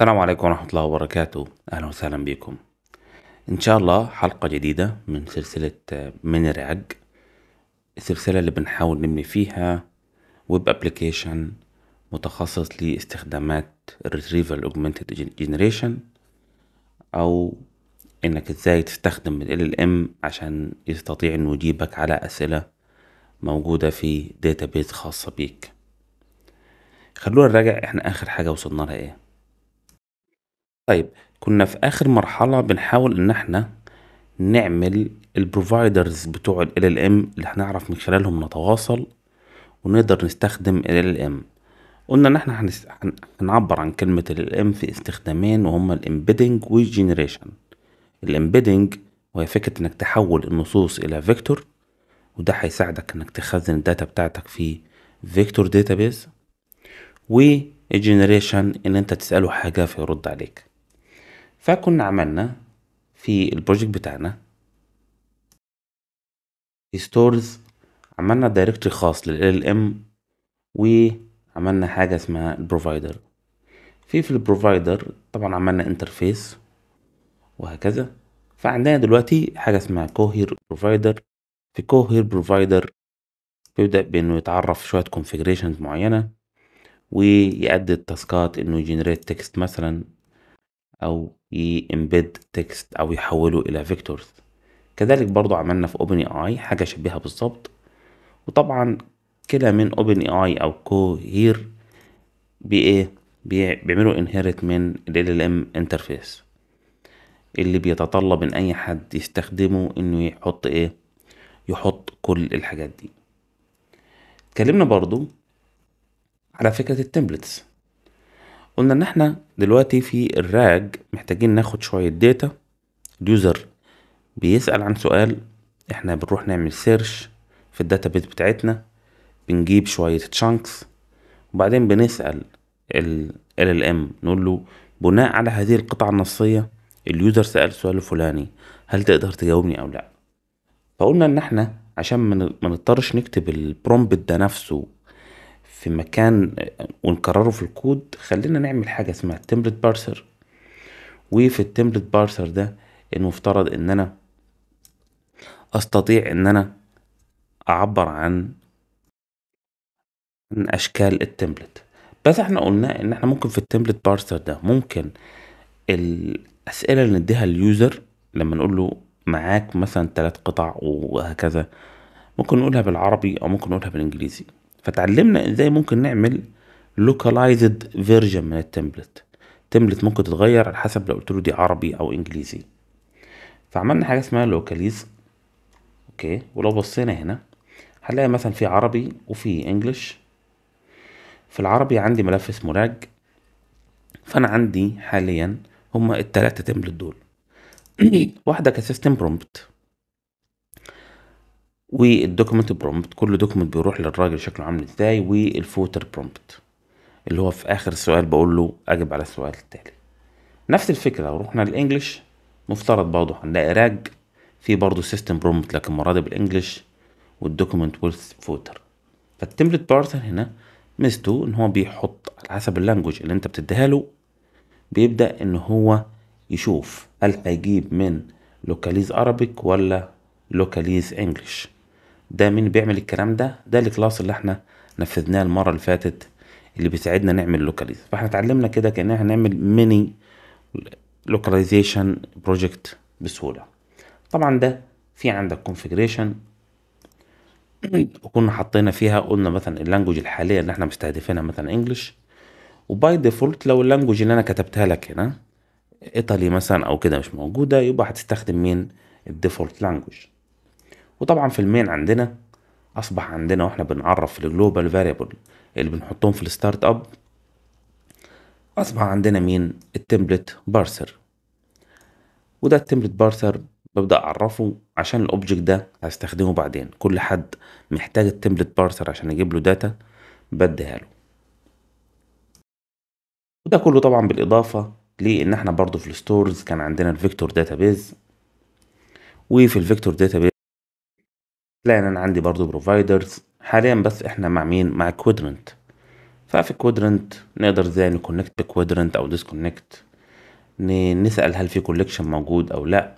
السلام عليكم ورحمة الله وبركاته أهلا وسهلا بكم إن شاء الله حلقة جديدة من سلسلة من الرعج السلسلة اللي بنحاول نبني فيها ويب أبليكيشن متخصص لاستخدامات الريtrieval augmented generation أو إنك إزاي تستخدم ال LLM عشان يستطيع إنه يجيبك على أسئلة موجودة في داتابيز خاصة بيك خلونا نراجع إحنا آخر حاجة وصلنا لها إيه طيب كنا في اخر مرحله بنحاول ان احنا نعمل البروفايدرز بتوع ال LLM اللي هنعرف من خلالهم نتواصل ونقدر نستخدم ال LLM قلنا ان احنا هنعبر عن كلمة ال LLM في استخدامين وهما الامبيدنج والجنريشن الامبيدنج وهي فكرة انك تحول النصوص الى فيكتور وده هيساعدك انك تخزن الداتا بتاعتك في فيكتور داتابيز والجنريشن ان انت تسأله حاجة فيرد عليك فكنا عملنا في البروجكت بتاعنا في ستورز عملنا دايركتري خاص للال ام وعملنا حاجة اسمها البروفايدر في في البروفايدر طبعا عملنا انترفيس وهكذا فعندنا دلوقتي حاجة اسمها كوهير بروفايدر في كوهير بروفايدر بيبدأ بإنه يتعرف شوية configurations معينة ويأدي التاسكات إنه يجنريت تكست مثلا أو يمبيد تكست او يحوله الى فيكتورز كذلك برضو عملنا في اوبن اي حاجة شبيهة بالظبط وطبعا كلا من اوبن اي او كوهير بايه بيعملوا انهيرت من ال ال ام انترفيس اللي بيتطلب من اي حد يستخدمه انه يحط ايه يحط كل الحاجات دي اتكلمنا برضو على فكرة التمبلتس قلنا ان احنا دلوقتي في الراج محتاجين ناخد شوية داتا اليوزر بيسأل عن سؤال احنا بنروح نعمل سيرش في الداتا بيز بتاعتنا بنجيب شوية تشانكس وبعدين بنسأل ال ام نقول له بناء على هذه القطعة النصية اليوزر سأل سؤال فلاني هل تقدر تجاوبني أو لأ فقلنا إن إحنا عشان ما نضطرش نكتب البرومبت ده نفسه في مكان ونكرره في الكود خلينا نعمل حاجة اسمها template بارسر وفي التمبلت بارسر ده المفترض ان انا استطيع ان انا اعبر عن من اشكال التمبلت بس احنا قلنا ان احنا ممكن في التمبلت بارسر ده ممكن الاسئله اللي نديها اليوزر لما نقول له معاك مثلا ثلاث قطع وهكذا ممكن نقولها بالعربي او ممكن نقولها بالانجليزي فتعلمنا ازاي ممكن نعمل localized فيرجن من التمبلت تمبلت ممكن تتغير على حسب لو قلت له دي عربي او انجليزي فعملنا حاجه اسمها لوكاليز اوكي ولو بصينا هنا هنلاقي مثلا في عربي وفي انجلش في العربي عندي ملف اسمه راج فانا عندي حاليا هما التلاتة تمبلت دول واحده كسيستم برومبت والدوكمنت برومبت كل دوكمنت بيروح للراجل شكله عامل ازاي والفوتر برومبت اللي هو في اخر سؤال بقول له اجب على السؤال التالي نفس الفكره لو رحنا للانجليش مفترض برضه هنلاقي راج في برضه سيستم برومبت لكن مراد بالانجليش والدوكمنت ويز فوتر فالتمبلت بارسر هنا ميزته ان هو بيحط على حسب اللانجوج اللي انت بتديها له بيبدا ان هو يشوف هل هيجيب من لوكاليز ارابيك ولا لوكاليز انجلش ده مين بيعمل الكلام ده ده الكلاس اللي احنا نفذناه المره اللي فاتت اللي بيساعدنا نعمل لوكاليز فاحنا اتعلمنا كده كان احنا نعمل ميني لوكاليزيشن بروجكت بسهوله طبعا ده في عندك كونفيجريشن وكنا حطينا فيها قلنا مثلا اللانجوج الحاليه اللي احنا مستهدفينها مثلا انجلش وباي ديفولت لو اللانجوج اللي انا كتبتها لك هنا ايطالي مثلا او كده مش موجوده يبقى هتستخدم مين الديفولت لانجوج وطبعا في المين عندنا اصبح عندنا واحنا بنعرف الجلوبال فاريبل اللي بنحطهم في الستارت اب اصبح عندنا مين التمبلت بارسر وده التمبلت بارسر ببدا اعرفه عشان الاوبجكت ده هستخدمه بعدين كل حد محتاج التمبلت بارسر عشان يجيب له داتا بديها له وده كله طبعا بالاضافه لان احنا برضو في الستورز كان عندنا الفيكتور داتابيز وفي الفيكتور داتابيز لان انا عندي برضو بروفايدرز حاليا بس احنا مع مين مع كوادرنت ففي كوادرنت نقدر ازاي نكونكت بكوادرنت او ديسكونكت نسال هل في كولكشن موجود او لا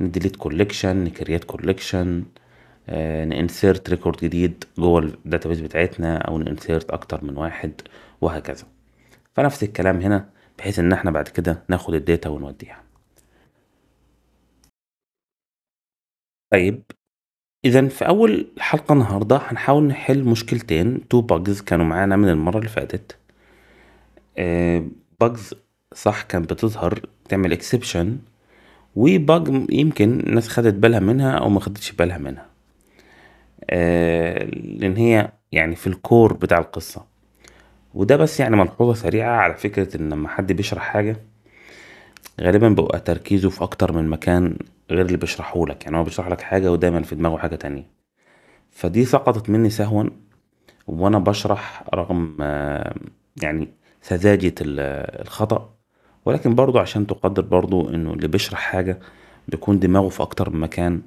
نديليت كولكشن نكريات كولكشن نانسيرت ريكورد جديد جوه الداتابيز بتاعتنا او نانسيرت اكتر من واحد وهكذا فنفس الكلام هنا بحيث ان احنا بعد كده ناخد الداتا ونوديها طيب إذا في أول حلقة النهاردة هنحاول نحل مشكلتين تو باجز كانوا معانا من المرة اللي فاتت أه باجز صح كان بتظهر تعمل اكسبشن وباج يمكن الناس خدت بالها منها أو ما خدتش بالها منها أه لأن هي يعني في الكور بتاع القصة وده بس يعني ملحوظة سريعة على فكرة إن لما حد بيشرح حاجة غالبا بيبقى تركيزه في اكتر من مكان غير اللي بيشرحه لك يعني هو بيشرح لك حاجه ودايما في دماغه حاجه تانية فدي سقطت مني سهوا وانا بشرح رغم آه، يعني سذاجه الخطا ولكن برضو عشان تقدر برضو انه اللي بيشرح حاجه بيكون دماغه في اكتر من مكان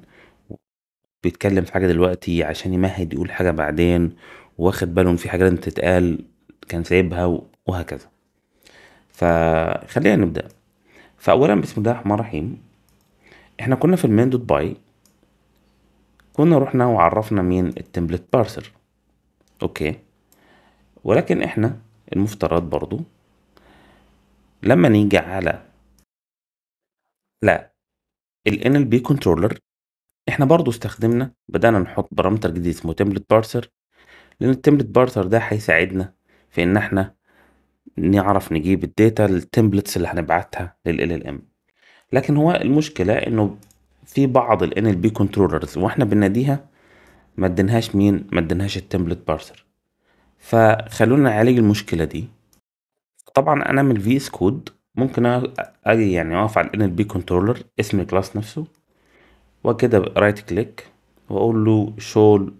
بيتكلم في حاجه دلوقتي عشان يمهد يقول حاجه بعدين واخد باله ان في حاجه لازم تتقال كان سايبها وهكذا فخلينا نبدا فأولا بسم الله الرحمن الرحيم احنا كنا في المين دوت باي كنا رحنا وعرفنا مين التمبلت بارسر اوكي ولكن احنا المفترض برضو لما نيجي على لا ال NLP كنترولر احنا برضو استخدمنا بدأنا نحط برامتر جديد اسمه تمبلت بارسر لان التمبلت بارسر ده هيساعدنا في ان احنا نعرف نجيب الداتا التمبلتس اللي هنبعتها للال ال ام لكن هو المشكله انه في بعض ال ان ال بي كنترولرز واحنا بناديها ما ادينهاش مين ما ادينهاش التمبلت بارسر فخلونا نعالج المشكله دي طبعا انا من في اس كود ممكن اجي يعني اقف على ال ان ال بي كنترولر اسم الكلاس نفسه وكده رايت كليك واقول له شول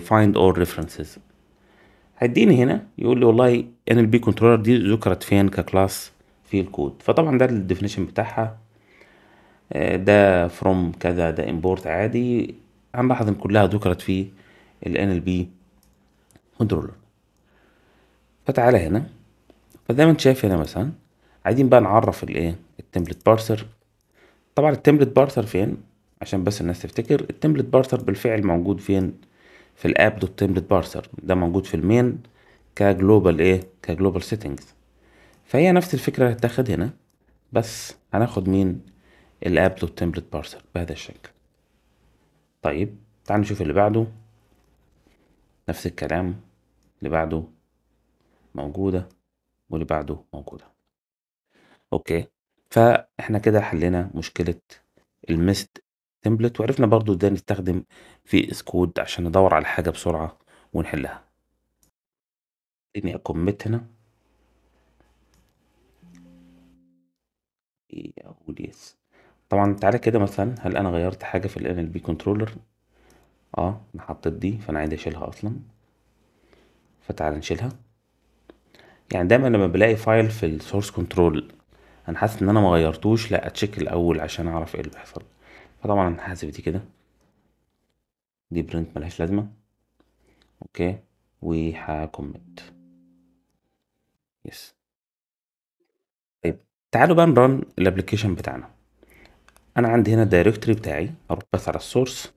فايند اول ريفرنسز هيديني هنا يقول لي والله ان البي كنترولر دي ذكرت فين ككلاس في الكود فطبعا ده الديفينيشن بتاعها آه، ده فروم كذا ده امبورت عادي هنلاحظ ان كلها ذكرت في ال NLP كنترولر فتعالى هنا فزي ما انت شايف هنا مثلا عايزين بقى نعرف الايه التمبلت بارسر طبعا التمبلت بارسر فين عشان بس الناس تفتكر التمبلت بارسر بالفعل موجود فين في الاب دوت تمبلت بارسر ده موجود في المين كجلوبال ايه كجلوبال سيتنجز فهي نفس الفكره هتاخد هنا بس هناخد مين الاب دوت تمبلت بارسر بهذا الشكل طيب تعال نشوف اللي بعده نفس الكلام اللي بعده موجوده واللي بعده موجوده اوكي فاحنا كده حلينا مشكله المست تمبلت وعرفنا برضو ازاي نستخدم في اسكود عشان ندور على حاجة بسرعة ونحلها اني اكمت هنا اقول إيه يس طبعا تعالى كده مثلا هل انا غيرت حاجة في ال NLP كنترولر اه انا حطيت دي فانا عايز اشيلها اصلا فتعالى نشيلها يعني دايما لما بلاقي فايل في السورس كنترول انا حاسس ان انا ما غيرتوش لا اتشيك الاول عشان اعرف ايه اللي بيحصل فطبعا هحذف دي كده دي برنت ملهاش لازمة اوكي وهكومنت يس طيب تعالوا بقى نرن الابلكيشن بتاعنا انا عندي هنا الدايركتوري بتاعي اروح بس على السورس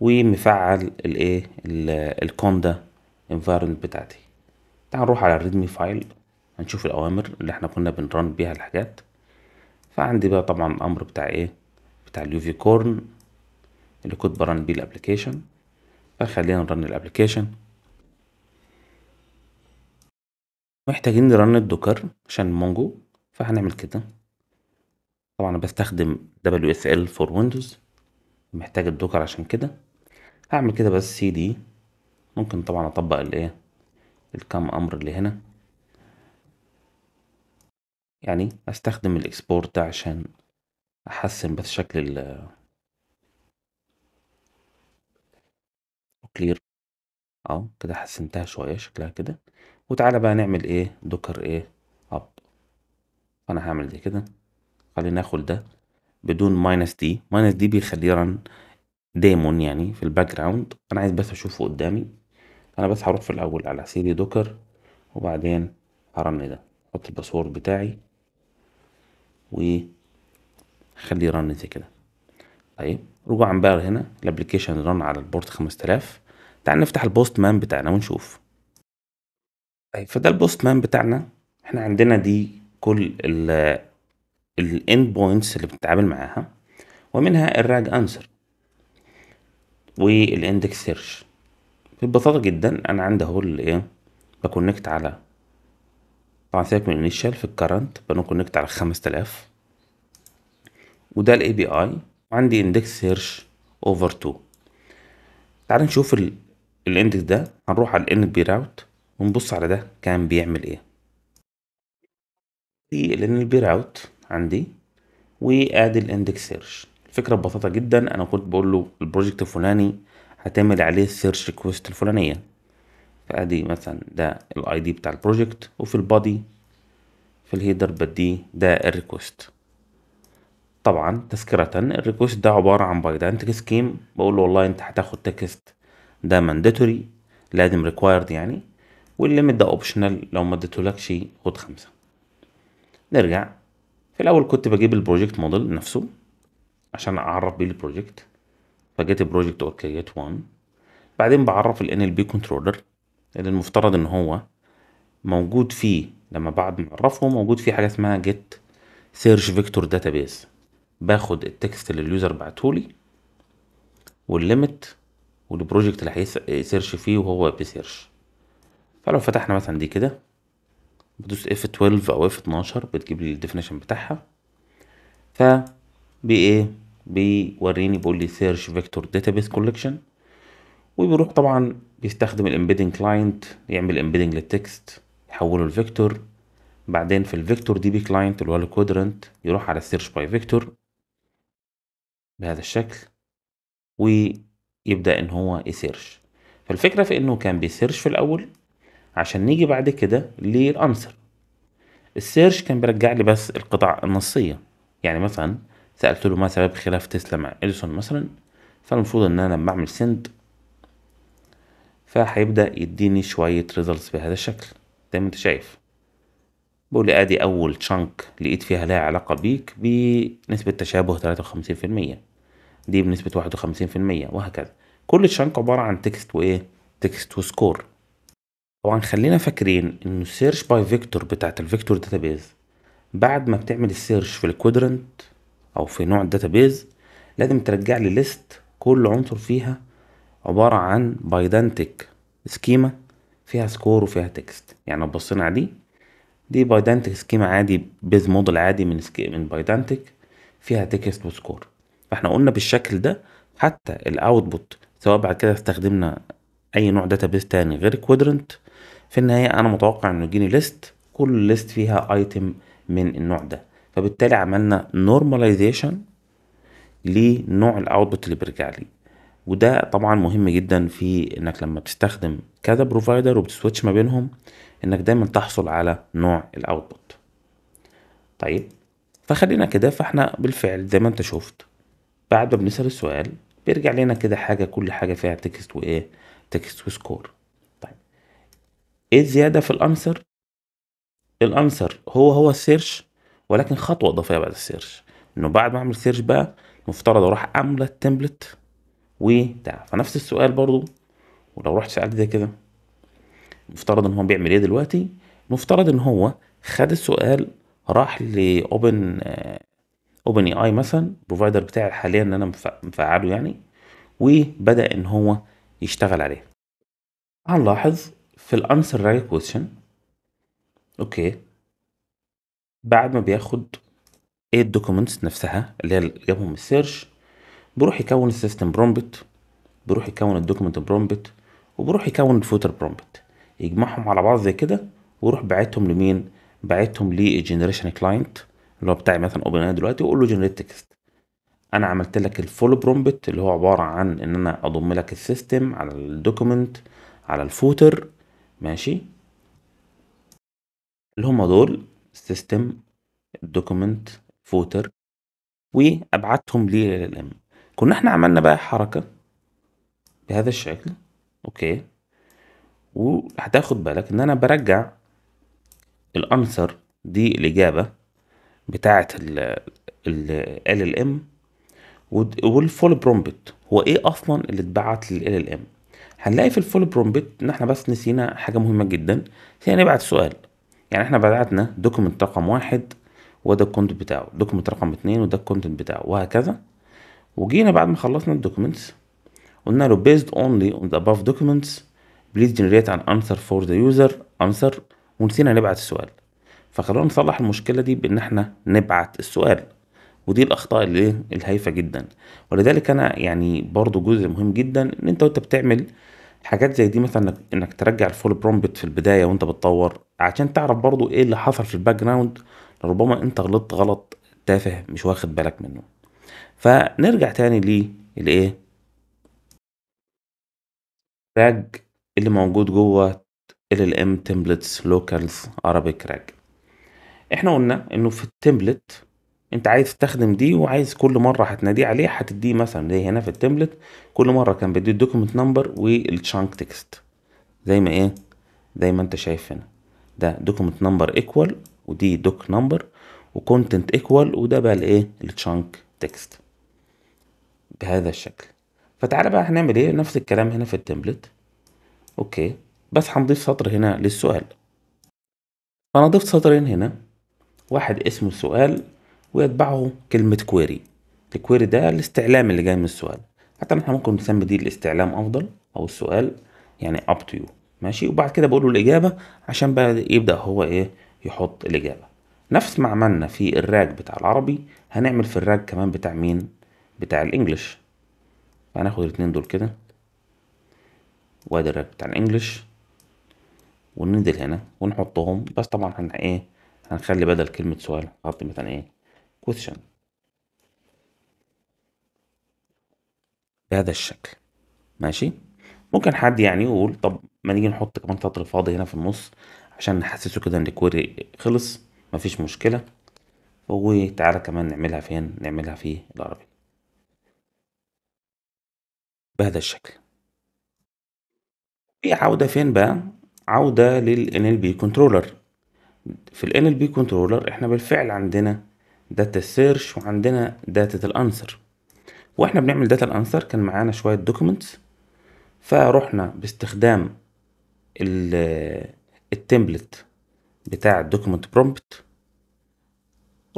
ومفعل الايه الكوندا انفايرمنت بتاعتي تعال نروح على الريدمي فايل هنشوف الاوامر اللي احنا كنا بنرن بيها الحاجات فعندي بقى طبعا الامر بتاع ايه بتاع اليوفي كورن اللي كنت برن بيه الابلكيشن فخلينا نرن الابلكيشن محتاجين نرن الدوكر عشان مونجو فهنعمل كده طبعا انا بستخدم WSL فور ويندوز محتاج الدوكر عشان كده هعمل كده بس سي دي ممكن طبعا اطبق الايه الكام امر اللي هنا يعني استخدم الاكسبورت عشان احسن بس شكل ال كلير اهو كده حسنتها شويه شكلها كده وتعالى بقى نعمل ايه دوكر ايه اب انا هعمل دي كده خلينا ناخد ده بدون ماينس دي ماينس دي بيخليه رن ديمون يعني في الباك جراوند انا عايز بس اشوفه قدامي انا بس هروح في الاول على سيدي دوكر وبعدين هرن ده احط الباسورد بتاعي و خليه رن زي كده طيب رجوع عن بقى هنا الابلكيشن رن على البورت 5000 تعال نفتح البوست مان بتاعنا ونشوف طيب فده البوست مان بتاعنا احنا عندنا دي كل الاند بوينتس اللي بنتعامل معاها ومنها الراج انسر والاندكس سيرش ببساطه جدا انا عندي اهو الايه بكونكت على طبعا سيبك من الانيشال في الكرنت بنكونكت على 5000 وده الاي بي اي وعندي اندكس سيرش اوفر 2 تعال نشوف الاندكس ده هنروح على الان بي راوت ونبص على ده كان بيعمل ايه في الان بي راوت عندي وادي الاندكس سيرش الفكره ببساطه جدا انا كنت بقول له البروجكت الفلاني هتعمل عليه السيرش ريكوست الفلانيه فادي مثلا ده الاي دي بتاع البروجكت وفي البادي في الهيدر بديه ده الريكوست طبعًا تذكرةً الريكوست ده عبارة عن بيدان سكيم بقول له والله انت هتاخد تكست ده مانديتوري لازم ريكوايرد يعني والليمت ده اوبشنال لو ما اديتهولكش خد خمسة نرجع في الأول كنت بجيب البروجكت موديل نفسه عشان أعرف بيه البروجكت فجيت البروجكت جيت وان بعدين بعرف ال NLP controller اللي المفترض إن هو موجود فيه لما بعد ما أعرفه موجود فيه حاجة اسمها سيرش فيكتور داتا بيس باخد التكست اللي اليوزر بعتهولي والليمت والبروجكت اللي هيسيرش فيه وهو بيسيرش فلو فتحنا مثلا دي كده بدوس اف 12 او اف 12 بتجيب لي الديفينيشن بتاعها ف بي ايه بيوريني بيقول لي سيرش فيكتور داتابيس كولكشن وبيروح طبعا بيستخدم الامبيدنج كلاينت يعمل امبيدنج للتكست يحوله لفيكتور بعدين في الفيكتور دي بي كلاينت اللي هو الكودرنت يروح على السيرش باي فيكتور بهذا الشكل ويبدأ ان هو يسيرش فالفكرة في انه كان بيسيرش في الاول عشان نيجي بعد كده للانسر السيرش كان بيرجع لي بس القطع النصية يعني مثلا سألت له ما سبب خلاف تسلا مع اديسون مثلا فالمفروض ان انا لما اعمل سند فهيبدأ يديني شوية ريزلتس بهذا الشكل زي ما انت شايف بقول ادي اول تشانك لقيت فيها لها علاقة بيك بنسبة تشابه 53% دي بنسبة واحد وخمسين في المية وهكذا كل شانك عبارة عن تكست وإيه تكست وسكور طبعا خلينا فاكرين إنه السيرش باي فيكتور بتاعة الفيكتور داتابيز بعد ما بتعمل السيرش في الكوادرنت أو في نوع الداتابيز لازم ترجع لي ليست كل عنصر فيها عبارة عن بايدنتك سكيما فيها سكور وفيها تكست يعني لو بصينا على دي دي بايدنتك سكيما عادي بيز موديل عادي من سكي من بايدنتك فيها تكست وسكور فاحنا قلنا بالشكل ده حتى الاوتبوت سواء بعد كده استخدمنا اي نوع داتا بيس تاني غير كوادرنت في النهايه انا متوقع انه يجيني ليست كل ليست فيها ايتم من النوع ده فبالتالي عملنا نورماليزيشن لنوع الاوتبوت اللي بيرجع لي وده طبعا مهم جدا في انك لما بتستخدم كذا بروفايدر وبتسويتش ما بينهم انك دايما تحصل على نوع الاوتبوت طيب فخلينا كده فاحنا بالفعل زي ما انت شفت بعد ما بنسأل السؤال بيرجع لنا كده حاجة كل حاجة فيها تكست وإيه تكست وسكور طيب إيه الزيادة في الأنسر الأنسر هو هو السيرش ولكن خطوة إضافية بعد السيرش إنه بعد ما أعمل سيرش بقى مفترض أروح أملى التمبلت و فنفس السؤال برضو ولو رحت سألت زي كده مفترض إن هو بيعمل إيه دلوقتي مفترض إن هو خد السؤال راح لأوبن اوبن اي اي مثلا البروفايدر بتاعي حاليا ان انا مفعله يعني وبدا ان هو يشتغل عليه هنلاحظ في الانسر رايت كويشن اوكي بعد ما بياخد ايه الدوكيومنتس نفسها اللي هي جابهم السيرش بيروح يكون السيستم برومبت بيروح يكون الدوكيومنت برومبت وبيروح يكون الفوتر برومبت يجمعهم على بعض زي كده ويروح باعتهم لمين باعتهم لجنريشن كلاينت اللي هو بتاعي مثلا اوبن دلوقتي واقول له جنريت تكست انا عملت لك الفول برومبت اللي هو عباره عن ان انا اضم لك السيستم على الدوكيمنت على الفوتر ماشي اللي هما دول سيستم الدوكيمنت فوتر وابعتهم لي للام كنا احنا عملنا بقى حركه بهذا الشكل اوكي وهتاخد بالك ان انا برجع الانسر دي الاجابه بتاعه ال ال ال ام والفول برومبت هو ايه اصلا اللي اتبعت لل ال ام هنلاقي في الفول برومبت ان احنا بس نسينا حاجه مهمه جدا هي نبعت سؤال يعني احنا بعتنا دوكيمنت رقم واحد وده الكونتنت بتاعه دوكيمنت رقم اتنين وده الكونتنت بتاعه وهكذا وجينا بعد ما خلصنا الدوكيمنتس قلنا له based only on the above documents please generate an answer for the user answer ونسينا نبعت السؤال فخلونا نصلح المشكلة دي بإن احنا نبعت السؤال ودي الأخطاء اللي الهايفة جدا ولذلك أنا يعني برضو جزء مهم جدا إن أنت وأنت بتعمل حاجات زي دي مثلا إنك ترجع الفول برومبت في البداية وأنت بتطور عشان تعرف برضو إيه اللي حصل في الباك جراوند ربما أنت غلطت غلط تافه مش واخد بالك منه فنرجع تاني للإيه راج اللي موجود جوه ال ال ام تمبلتس لوكالز عربي كراج احنا قلنا انه في التمبلت انت عايز تستخدم دي وعايز كل مره هتناديه عليه هتديه مثلا زي هنا في التمبلت كل مره كان بيديه الدوكيمنت نمبر والشانك تكست زي ما ايه زي ما انت شايف هنا ده دوكيمنت نمبر ايكوال ودي دوك نمبر وكونتنت ايكوال وده بقى الايه الشانك تكست بهذا الشكل فتعالى بقى هنعمل ايه نفس الكلام هنا في التمبلت اوكي بس هنضيف سطر هنا للسؤال فانا ضفت سطرين هنا واحد اسمه سؤال ويتبعه كلمة كويري الكويري ده الاستعلام اللي جاي من السؤال حتى احنا ممكن نسمي دي الاستعلام افضل او السؤال يعني up to you ماشي وبعد كده بقوله الاجابة عشان بقى يبدأ هو ايه يحط الاجابة نفس ما عملنا في الراج بتاع العربي هنعمل في الراج كمان بتاع مين بتاع الانجليش هناخد الاتنين دول كده وادي الراج بتاع الانجليش وننزل هنا ونحطهم بس طبعا هن ايه هنخلي بدل كلمة سؤال هحط مثلا ايه question بهذا الشكل ماشي ممكن حد يعني يقول طب ما نيجي نحط كمان سطر فاضي هنا في النص عشان نحسسه كده ان الكويري خلص مفيش مشكلة وتعالى كمان نعملها فين نعملها في العربي بهذا الشكل في عودة فين بقى عودة لل NLP كنترولر في ال NLP controller احنا بالفعل عندنا داتا سيرش وعندنا داتا الانسر واحنا بنعمل داتا الانسر كان معانا شوية دوكيومنتس فروحنا باستخدام التمبلت بتاع الدوكيمنت برومبت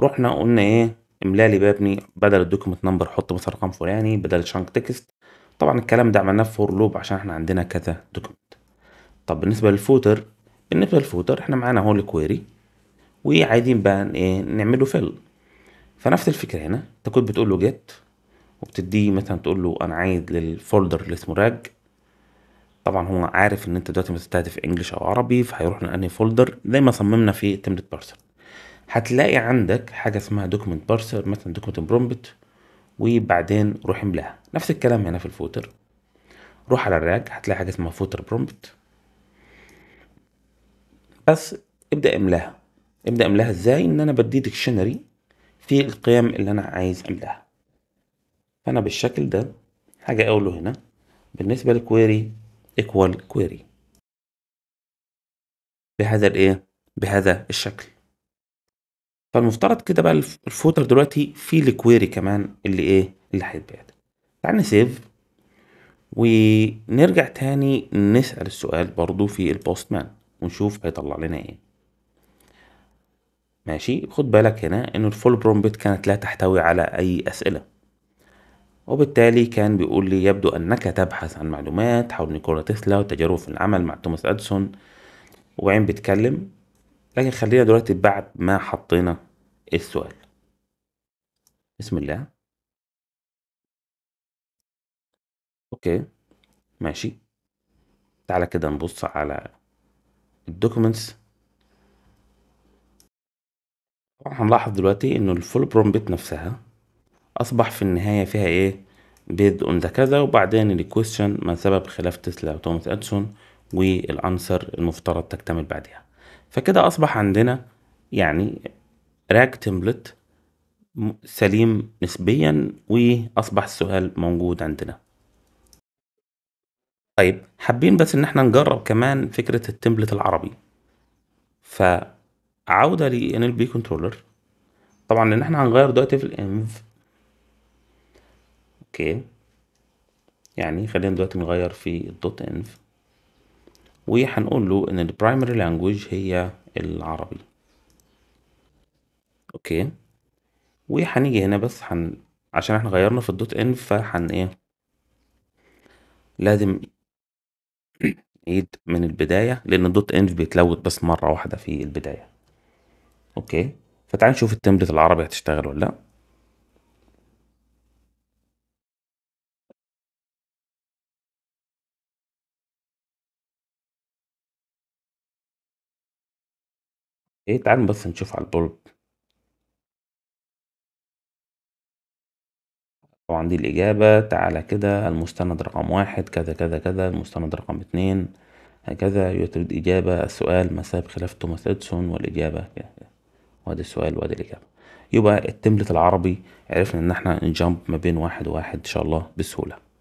رحنا قلنا ايه املا لي بابني بدل الدوكيمنت نمبر حط مثلا رقم فلاني بدل شانك تكست طبعا الكلام ده عملناه في فور لوب عشان احنا عندنا كذا دوكيمنت طب بالنسبه للفوتر بالنسبه للفوتر احنا معانا هول الكويري وعايزين بقى ايه نعمله فيل فنفس الفكره هنا انت كنت بتقول له جيت وبتديه مثلا تقول له انا عايز للفولدر اللي اسمه راج طبعا هو عارف ان انت دلوقتي بتستهدف انجلش او عربي فهيروح لانهي فولدر زي ما صممنا في تمبلت بارسر هتلاقي عندك حاجه اسمها دوكيمنت بارسر مثلا دوكيمنت برومبت وبعدين روح املاها نفس الكلام هنا في الفوتر روح على الراج هتلاقي حاجه اسمها فوتر برومبت بس ابدا املاها ابدا املاها ازاي ان انا بدي ديكشنري في القيم اللي انا عايز املاها فانا بالشكل ده حاجه اقوله هنا بالنسبه للكويري ايكوال كويري بهذا الايه بهذا الشكل فالمفترض كده بقى الفوتر دلوقتي فيه الكويري كمان اللي ايه اللي هيتبعت تعال نسيف ونرجع تاني نسأل السؤال برضو في البوستمان ونشوف هيطلع لنا ايه ماشي خد بالك هنا ان الفول برومبت كانت لا تحتوي على اي اسئله وبالتالي كان بيقول لي يبدو انك تبحث عن معلومات حول نيكولا تسلا وتجاربه في العمل مع توماس اديسون وعين بتكلم لكن خلينا دلوقتي بعد ما حطينا السؤال بسم الله اوكي ماشي تعالى كده نبص على الدوكيومنتس طبعا هنلاحظ دلوقتي انه الفول برومبت نفسها اصبح في النهاية فيها ايه بيد اون ذا كذا وبعدين الكويستشن ما سبب خلاف تسلا وتوماس ادسون والانسر المفترض تكتمل بعدها فكده اصبح عندنا يعني راك تمبلت سليم نسبيا واصبح السؤال موجود عندنا طيب حابين بس ان احنا نجرب كمان فكره التمبلت العربي فعوده ل ال بي كنترولر طبعا لان احنا هنغير دلوقتي في الانف اوكي يعني خلينا دلوقتي نغير في الدوت انف وهنقول له ان البرايمري لانجوج هي العربي اوكي وهنيجي هنا بس حن... عشان احنا غيرنا في الدوت انف فهن ايه لازم الايد من البداية لان الدوت انف بيتلوت بس مرة واحدة في البداية اوكي فتعال نشوف التمبلت العربي هتشتغل ولا لا ايه تعال بس نشوف على البورد طبعا دي الإجابة تعالى كده المستند رقم واحد كذا كذا كذا المستند رقم اتنين هكذا يترد إجابة السؤال ما خلاف خلافته مسدس والإجابة وادي السؤال وادي الإجابة يبقى التمبلت العربي عرفنا إن احنا نجمب ما بين واحد وواحد إن شاء الله بسهولة